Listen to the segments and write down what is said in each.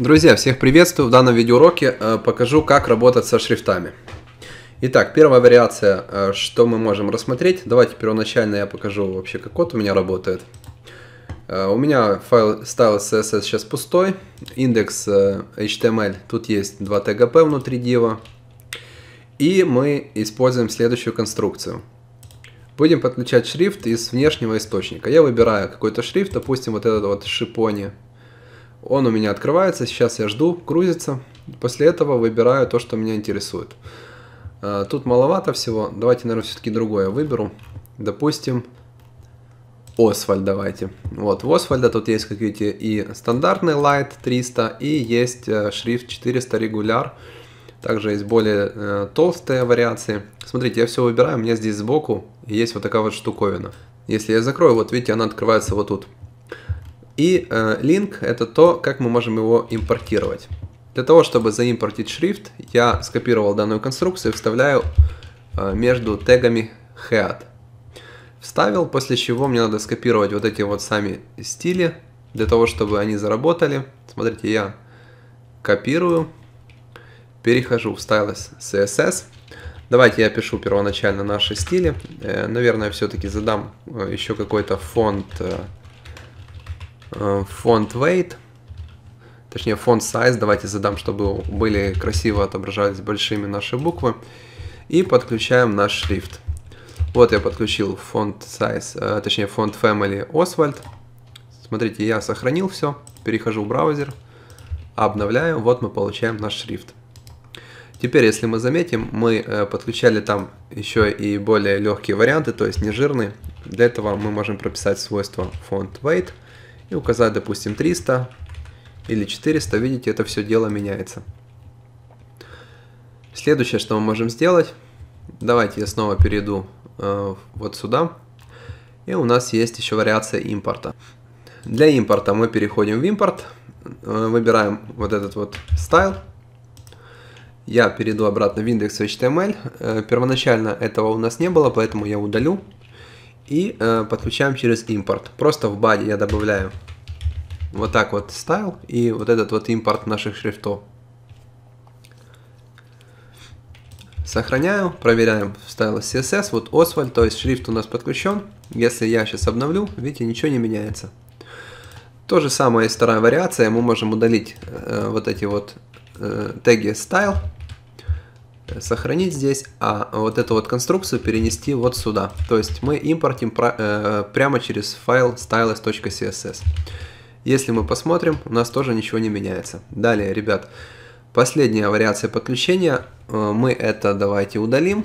Друзья, всех приветствую! В данном видеоуроке э, покажу, как работать со шрифтами. Итак, первая вариация, э, что мы можем рассмотреть. Давайте первоначально я покажу вообще, как код у меня работает. Э, у меня файл style CSS сейчас пустой, индекс HTML, тут есть два TGP внутри дива. И мы используем следующую конструкцию. Будем подключать шрифт из внешнего источника. Я выбираю какой-то шрифт, допустим, вот этот вот шипони. Он у меня открывается, сейчас я жду, грузится. После этого выбираю то, что меня интересует. А, тут маловато всего. Давайте, наверное, все-таки другое выберу. Допустим, Освальд давайте. Вот, у Освальда тут есть, как видите, и стандартный Light 300, и есть э, шрифт 400 регуляр. Также есть более э, толстые вариации. Смотрите, я все выбираю, у меня здесь сбоку есть вот такая вот штуковина. Если я закрою, вот видите, она открывается вот тут. И э, link — это то, как мы можем его импортировать. Для того, чтобы заимпортить шрифт, я скопировал данную конструкцию и вставляю э, между тегами head. Вставил, после чего мне надо скопировать вот эти вот сами стили, для того, чтобы они заработали. Смотрите, я копирую, перехожу в stylus CSS. Давайте я пишу первоначально наши стили. Э, наверное, все-таки задам э, еще какой-то фонд э, font э, weight, точнее font size, давайте задам, чтобы были красиво отображались большими наши буквы, и подключаем наш шрифт. Вот я подключил font size, э, точнее font family Oswald. Смотрите, я сохранил все, перехожу в браузер, обновляю, вот мы получаем наш шрифт. Теперь, если мы заметим, мы э, подключали там еще и более легкие варианты, то есть не жирные. Для этого мы можем прописать свойство font weight – и указать, допустим, 300 или 400, видите, это все дело меняется. Следующее, что мы можем сделать, давайте я снова перейду э, вот сюда, и у нас есть еще вариация импорта. Для импорта мы переходим в импорт, э, выбираем вот этот вот стайл, я перейду обратно в индекс HTML, э, первоначально этого у нас не было, поэтому я удалю и э, подключаем через импорт. Просто в баде я добавляю вот так вот style и вот этот вот импорт наших шрифтов. Сохраняю, проверяем в стайл CSS, вот Oswald, то есть шрифт у нас подключен. Если я сейчас обновлю, видите, ничего не меняется. То же самое и вторая вариация, мы можем удалить э, вот эти вот э, теги style сохранить здесь, а вот эту вот конструкцию перенести вот сюда. То есть мы импортим про, э, прямо через файл stylus.css. Если мы посмотрим, у нас тоже ничего не меняется. Далее, ребят, последняя вариация подключения. Э, мы это давайте удалим.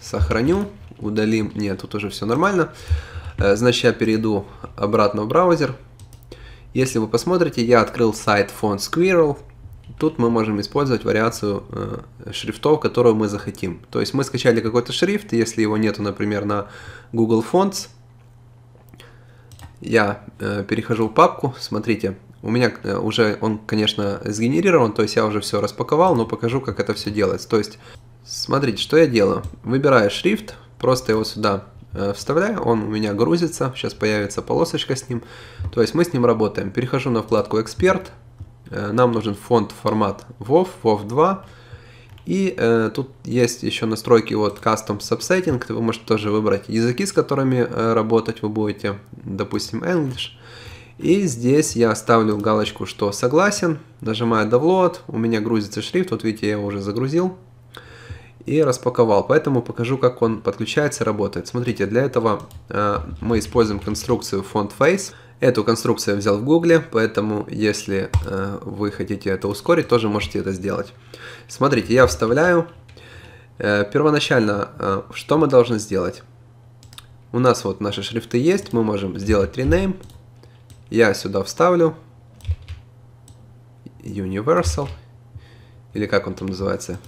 Сохраню. Удалим. Нет, тут уже все нормально. Э, значит, я перейду обратно в браузер. Если вы посмотрите, я открыл сайт Font Squirrel. Тут мы можем использовать вариацию э, шрифтов, которую мы захотим. То есть мы скачали какой-то шрифт, если его нету, например, на Google Fonts, я э, перехожу в папку, смотрите, у меня э, уже он, конечно, сгенерирован, то есть я уже все распаковал, но покажу, как это все делается. То есть, смотрите, что я делаю. Выбираю шрифт, просто его сюда э, вставляю, он у меня грузится, сейчас появится полосочка с ним. То есть мы с ним работаем. Перехожу на вкладку «Эксперт», Э, нам нужен фонд формат WoW, WoW 2. И э, тут есть еще настройки вот Custom Subsetting, вы можете тоже выбрать языки, с которыми э, работать вы будете, допустим, English. И здесь я ставлю галочку, что согласен, нажимаю Download, у меня грузится шрифт, вот видите, я его уже загрузил и распаковал, поэтому покажу, как он подключается и работает. Смотрите, для этого э, мы используем конструкцию font face, Эту конструкцию я взял в гугле, поэтому если э, вы хотите это ускорить, тоже можете это сделать. Смотрите, я вставляю. Э, первоначально, э, что мы должны сделать? У нас вот наши шрифты есть, мы можем сделать rename. Я сюда вставлю Universal, или как он там называется,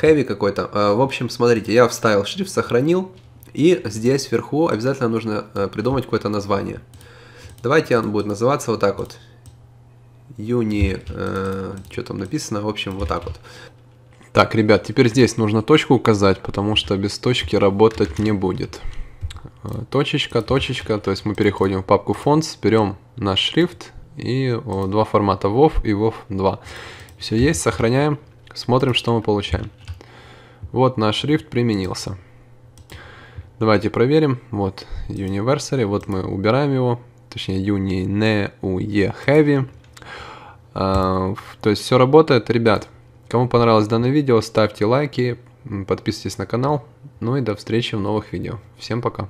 Heavy какой-то. Э, в общем, смотрите, я вставил шрифт, сохранил, и здесь вверху обязательно нужно э, придумать какое-то название. Давайте он будет называться вот так вот. Юни, э, что там написано, в общем, вот так вот. Так, ребят, теперь здесь нужно точку указать, потому что без точки работать не будет. Э, точечка, точечка, то есть мы переходим в папку fonts, берем наш шрифт и два формата WOV и WOV2. Все есть, сохраняем, смотрим, что мы получаем. Вот наш шрифт применился. Давайте проверим. Вот Universary, вот мы убираем его, точнее Юни не у Е Heavy. А, то есть все работает, ребят. Кому понравилось данное видео, ставьте лайки, подписывайтесь на канал. Ну и до встречи в новых видео. Всем пока.